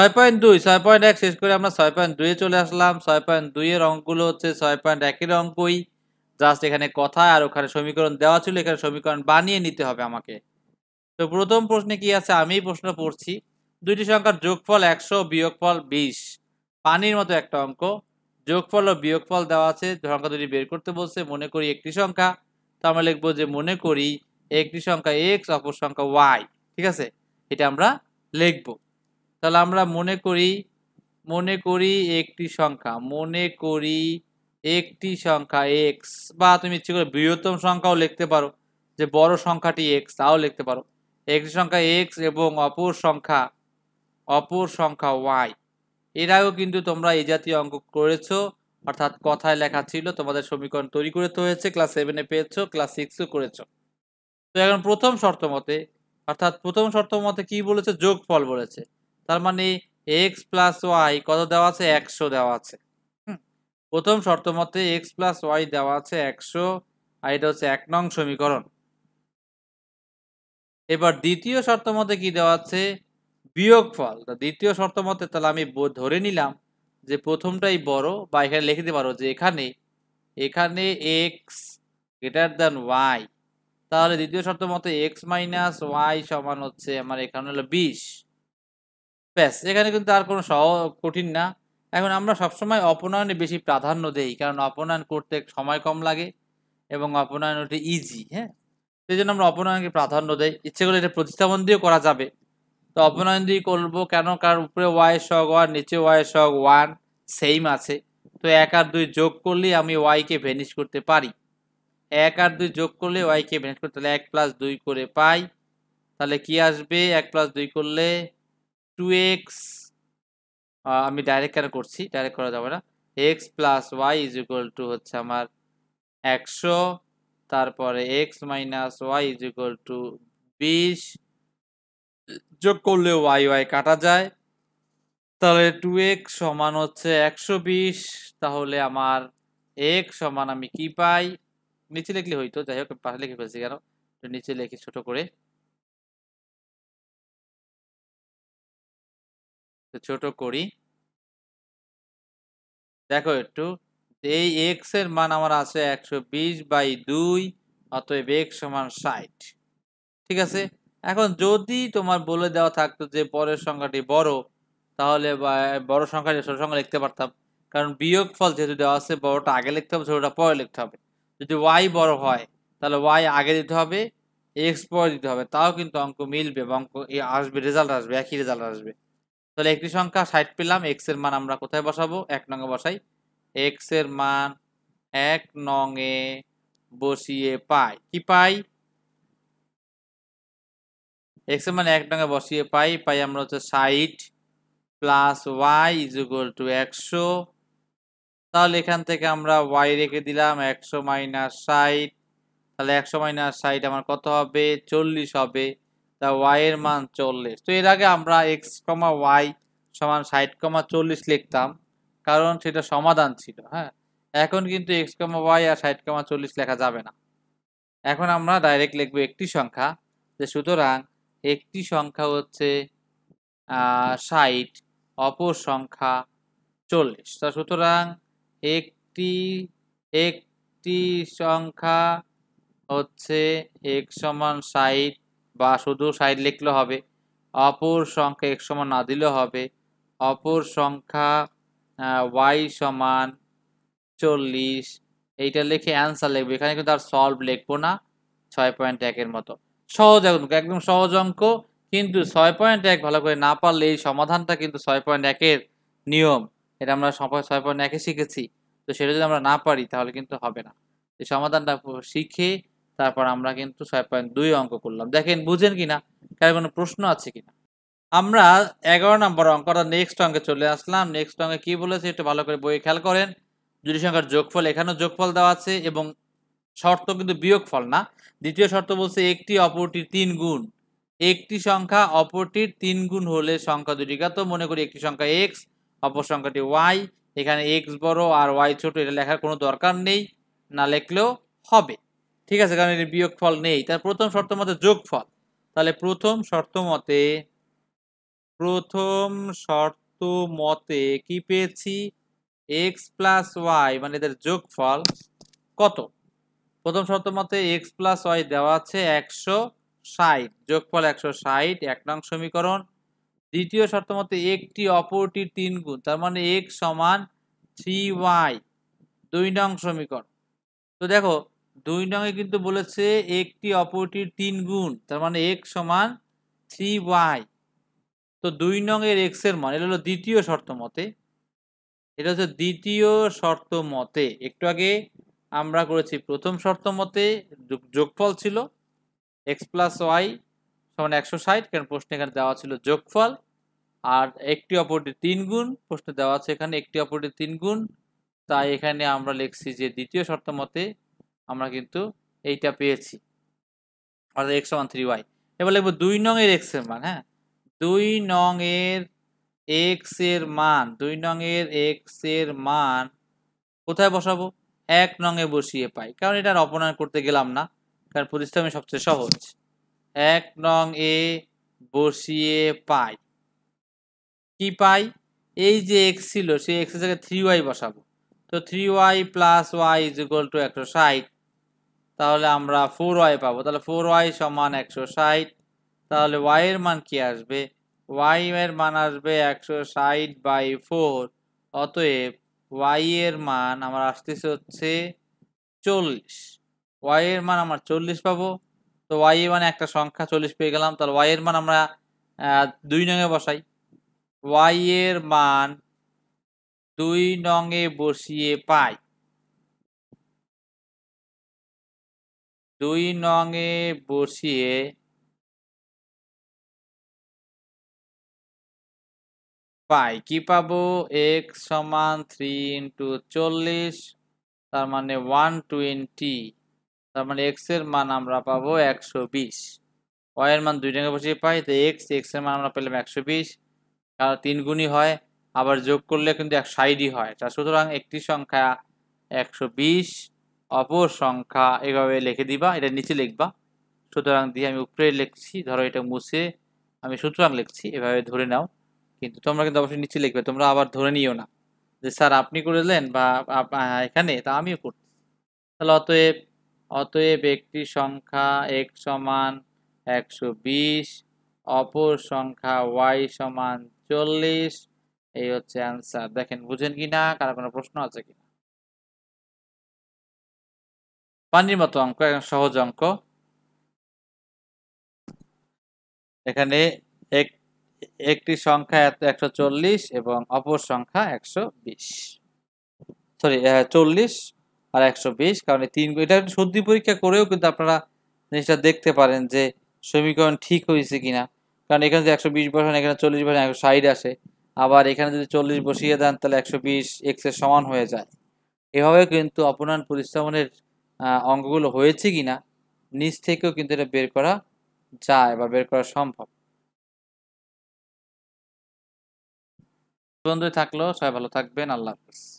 ছয় পয়েন্ট দুই ছয় পয়েন্ট এক শেষ করে আমরা ছয় পয়েন্ট দুইয়ে চলে আসলাম ছয় পয়েন্ট দুইয়ের অঙ্কগুলো হচ্ছে ছয় পয়েন্ট একের অঙ্কই জাস্ট এখানে কথা আর ওখানে সমীকরণ দেওয়া ছিল এখানে সমীকরণ বানিয়ে নিতে হবে আমাকে তো প্রথম প্রশ্নে কি আছে আমি প্রশ্ন পড়ছি দুইটি সংখ্যার যোগফল একশো বিয়োগফল বিশ পানির মতো একটা অঙ্ক যোগফল ও বিয়োগফল দেওয়া আছে সংখ্যা দুটি বের করতে বলছে মনে করি একটি সংখ্যা তো আমরা লিখবো যে মনে করি একটি সংখ্যা এক্স অপর সংখ্যা ওয়াই ঠিক আছে এটা আমরা লিখবো তাহলে আমরা মনে করি মনে করি একটি সংখ্যা মনে করি একটি সংখ্যা এক্স বা তুমি ইচ্ছে করে বৃহত্তম সংখ্যাও লিখতে পারো যে বড় সংখ্যাটি এক্স তাও লিখতে পারো একটি সংখ্যা এক্স এবং অপর সংখ্যা অপর সংখ্যা ওয়াই এর আগেও কিন্তু তোমরা এই জাতীয় অঙ্ক করেছো অর্থাৎ কথায় লেখা ছিল তোমাদের সমীকরণ তৈরি করে তো হয়েছে ক্লাস সেভেনে পেয়েছো ক্লাস সিক্সও করেছো তো এখন প্রথম শর্ত মতে অর্থাৎ প্রথম শর্ত মতে কী বলেছে যোগফল বলেছে তার মানে এক্স প্লাস ওয়াই কত দেওয়া আছে একশো দেওয়া আছে প্রথম শর্ত মতে এক্স প্লাস ওয়াই দেওয়া আছে একশো আর এটা হচ্ছে এক নং সমীকরণ এবার দ্বিতীয় শর্ত মতে কি দেওয়া আছে বিয়োগফল দ্বিতীয় শর্ত মতে তাহলে আমি ধরে নিলাম যে প্রথমটাই বড় বা এখানে লিখতে পারো যে এখানে এখানে এক্স গ্রেটার দ্যান ওয়াই তাহলে দ্বিতীয় শর্ত মতে এক্স মাইনাস ওয়াই সমান হচ্ছে আমার এখানে হলো বিশ ব্যাস এখানে কিন্তু আর কোনো সহ কঠিন না এখন আমরা সবসময় অপনয়নে বেশি প্রাধান্য দেই কারণ অপনয়ন করতে সময় কম লাগে এবং অপনয়ন ওটা ইজি হ্যাঁ সেই জন্য আমরা অপনয়নকে প্রাধান্য দেই ইচ্ছে করলে এটা প্রতিস্থাপন দিয়েও করা যাবে তো অপনয়ন দিয়ে করবো কেন কারণ উপরে ওয়াই সগ ওয়ান নিচে ওয়াই সগ ওয়ান সেম আছে তো এক আর দুই যোগ করলে আমি ওয়াইকে ভ্যানিশ করতে পারি এক আর দুই যোগ করলে ওয়াইকে ভ্যানিশ করতে তাহলে এক প্লাস দুই করে পাই তাহলে কি আসবে এক প্লাস দুই করলে টু এক্স আমি ডাইরেক্ট কেন করছি ডাইরেক্ট করা যাবে না x plus y is equal to হচ্ছে আমার একশো তারপরে x minus y is equal to বিশ যোগ করলে ওয়াই ওয়াই কাটা যায় তাহলে টু এক্স সমান হচ্ছে একশো বিশ তাহলে আমার এক্স সমান আমি কি পাই নিচে লিখলে হইতো যাই হোক পাশে লিখে ফেলছি কেন নিচে লিখে ছোট করে তো ছোট করি দেখো একটু এই এক্স এর মান আমার আছে একশো বাই দুই অতএব এক্স সমান ষাট ঠিক আছে এখন যদি তোমার বলে দেওয়া থাকতো যে পরের সংখ্যাটি বড় তাহলে বড় সংখ্যাটি ছোট সংখ্যা লিখতে পারতাম কারণ বিয়োগ ফল যেহেতু দেওয়া আছে বড়টা আগে লিখতে হবে ছোটটা পরে লিখতে হবে যদি ওয়াই বড় হয় তাহলে ওয়াই আগে দিতে হবে এক্স পরে দিতে হবে তাও কিন্তু অঙ্ক মিলবে এবং অঙ্ক আসবে রেজাল্ট আসবে একই রেজাল্ট আসবে তাহলে একটি সংখ্যা ষাট পেলাম এক্স এর মান আমরা কোথায় বসাবো এক নং এ বসাই এক্স এর মান এক নং এ বসিয়ে পাই কি পাই এক্স এর মান এক নং এ বসিয়ে পাই পাই আমরা হচ্ছে ষাট plus y is equal to একশো তাহলে এখান থেকে আমরা ওয়াই রেখে দিলাম একশো মাইনাস ষাট তাহলে একশো মাইনাস ষাট আমার কত হবে চল্লিশ হবে তা ওয়াই এর মান চল্লিশ তো এর আগে আমরা এক্স কমা ওয়াই সমান ষাট কমা চল্লিশ লিখতাম কারণ সেটা সমাধান ছিল হ্যাঁ এখন কিন্তু এক্স কমা ওয়াই আর ষাট কমা চল্লিশ লেখা যাবে না এখন আমরা ডাইরেক্ট লিখবো একটি সংখ্যা যে সুতরাং একটি সংখ্যা হচ্ছে ষাট অপর সংখ্যা চল্লিশ তা সুতরাং একটি একটি সংখ্যা হচ্ছে এক সমান ষাট বা শুধু সাইড লিখলে হবে অপর সংখ্যা এক সমান না দিলেও হবে অপর সংখ্যা ওয়াই সমান চল্লিশ এইটা লিখে অ্যান্সার লিখবো এখানে কিন্তু আর সলভ লিখবো না ছয় পয়েন্ট একের মতো সহজ অঙ্ক একদম সহজ অঙ্ক কিন্তু ছয় পয়েন্ট এক ভালো করে না পারলে এই সমাধানটা কিন্তু ছয় পয়েন্ট একের নিয়ম এটা আমরা ছয় পয়েন্ট একে শিখেছি তো সেটা যদি আমরা না পারি তাহলে কিন্তু হবে না এই সমাধানটা শিখে তারপর আমরা কিন্তু ছয় পয়েন্ট দুই অঙ্ক করলাম দেখেন বুঝেন কিনা কারো কোনো প্রশ্ন আছে কিনা আমরা এগারো নম্বর অঙ্ক অর্থাৎ নেক্সট অঙ্কে চলে আসলাম নেক্সট অঙ্কে কি বলেছে একটু ভালো করে বই খেয়াল করেন দুটি সংখ্যার যোগফল এখানেও যোগফল দেওয়া আছে এবং শর্ত কিন্তু বিয়োগ ফল না দ্বিতীয় শর্ত বলছে একটি অপরটির তিন গুণ একটি সংখ্যা অপরটির তিন গুণ হলে সংখ্যা দুটি তো মনে করি একটি সংখ্যা এক্স অপর সংখ্যাটি ওয়াই এখানে এক্স বড় আর ওয়াই ছোট এটা লেখার কোনো দরকার নেই না লেখলেও হবে ঠিক আছে কারণ বিয়োগ ফল নেই তার প্রথম শর্ত মতে যোগ ফল তাহলে প্রথম শর্ত মতে প্রথম শর্ত মতে কি পেয়েছি এক্স প্লাস ওয়াই মানে এদের যোগ ফল কত প্রথম শর্ত মতে এক্স প্লাস ওয়াই দেওয়া আছে একশো ষাট যোগফল একশো ষাট এক নং সমীকরণ দ্বিতীয় শর্ত মতে একটি অপরটির তিন গুণ তার মানে এক সমান থ্রি ওয়াই দুই নং সমীকরণ তো দেখো দুই নঙ্গে কিন্তু বলেছে একটি অপরটির তিন গুণ তার মানে এক সমান থ্রি ওয়াই তো দুই নঙের এক্স এর মান এটা হলো দ্বিতীয় শর্ত মতে এটা হচ্ছে দ্বিতীয় শর্ত মতে একটু আগে আমরা করেছি প্রথম শর্ত মতে যোগফল ছিল এক্স প্লাস ওয়াই সমান একশো ষাট কারণ প্রশ্নে এখানে দেওয়া ছিল যোগফল আর একটি অপরটির তিন গুণ প্রশ্নে দেওয়া আছে এখানে একটি অপরটির তিন গুণ তাই এখানে আমরা লিখছি যে দ্বিতীয় শর্ত মতে আমরা কিন্তু এইটা পেয়েছি অর্থাৎ এক্স ওয়ান থ্রি ওয়াই এবার লিখবো দুই নং এর এক্স এর মান হ্যাঁ দুই নং এর এক্স এর মান দুই নং এর এক্স এর মান কোথায় বসাবো এক এ বসিয়ে পাই কারণ এটার অপনয়ন করতে গেলাম না কারণ প্রতিস্থাপন সবচেয়ে সহজ এক নং এ বসিয়ে পাই কি পাই এই যে এক্স ছিল সেই এক্সের জায়গায় থ্রি ওয়াই বসাবো তো three y plus y is equal to একশো ষাট তাহলে আমরা ফোর ওয়াই পাবো তাহলে ফোর ওয়াই সমান একশো ষাট তাহলে ওয়াই এর মান কি আসবে ওয়াই এর মান আসবে একশো ষাট বাই ফোর অতএব ওয়াই এর মান আমার আসতেছে হচ্ছে চল্লিশ ওয়াই এর মান আমার চল্লিশ পাবো তো ওয়াই মানে একটা সংখ্যা চল্লিশ পেয়ে গেলাম তাহলে ওয়াই এর মান আমরা দুই নঙে বসাই ওয়াই এর মান দুই নঙে বসিয়ে পাই দুই নঙে বসিয়ে পাই কি পাবো এক্স সমান থ্রি ইন্টু চল্লিশ তার মানে ওয়ান টোয়েন্টি তার মানে এক্স এর মান আমরা পাবো একশো বিশ ওয়াই এর মান দুই টাকা বসিয়ে পাই তো এক্স এক্স এর মান আমরা পেলাম একশো বিশ কারণ তিন গুণই হয় আবার যোগ করলে কিন্তু এক সাইডই হয় তা সুতরাং একটি সংখ্যা একশো বিশ অপর সংখ্যা এভাবে লিখে দিবা এটা নিচে লিখবা সুতরাং দিয়ে আমি উপরে লিখছি ধরো এটা মুছে আমি সুতরাং লিখছি এভাবে ধরে নাও কিন্তু তোমরা কিন্তু অবশ্যই নিচে লিখবে তোমরা আবার ধরে নিও না যে স্যার আপনি করে দিলেন বা এখানে তা আমিও করছি তাহলে অতএব অতএব একটি সংখ্যা এক সমান একশো বিশ অপর সংখ্যা ওয়াই সমান চল্লিশ এই হচ্ছে অ্যান্সার দেখেন বুঝেন কি না কারো কোনো প্রশ্ন আছে কি পানির মতো অঙ্ক সহজ অঙ্ক এখানে এক একটি সংখ্যা একশো চল্লিশ এবং অপর সংখ্যা একশো বিশ সরি চল্লিশ আর একশো বিশ কারণ এই তিন এটা সর্দি পরীক্ষা করেও কিন্তু আপনারা জিনিসটা দেখতে পারেন যে সমীকরণ ঠিক হয়েছে কিনা কারণ এখানে যদি একশো বিশ বসান এখানে চল্লিশ বসান একশো ষাট আসে আবার এখানে যদি চল্লিশ বসিয়ে দেন তাহলে একশো বিশ এক্সের সমান হয়ে যায় এভাবে কিন্তু অপনান পরিশ্রমণের অঙ্গগুলো হয়েছে কি না নিচ থেকেও কিন্তু এটা বের করা যায় বা বের করা সম্ভব বন্ধু থাকলো সবাই ভালো থাকবেন আল্লাহ হাফিজ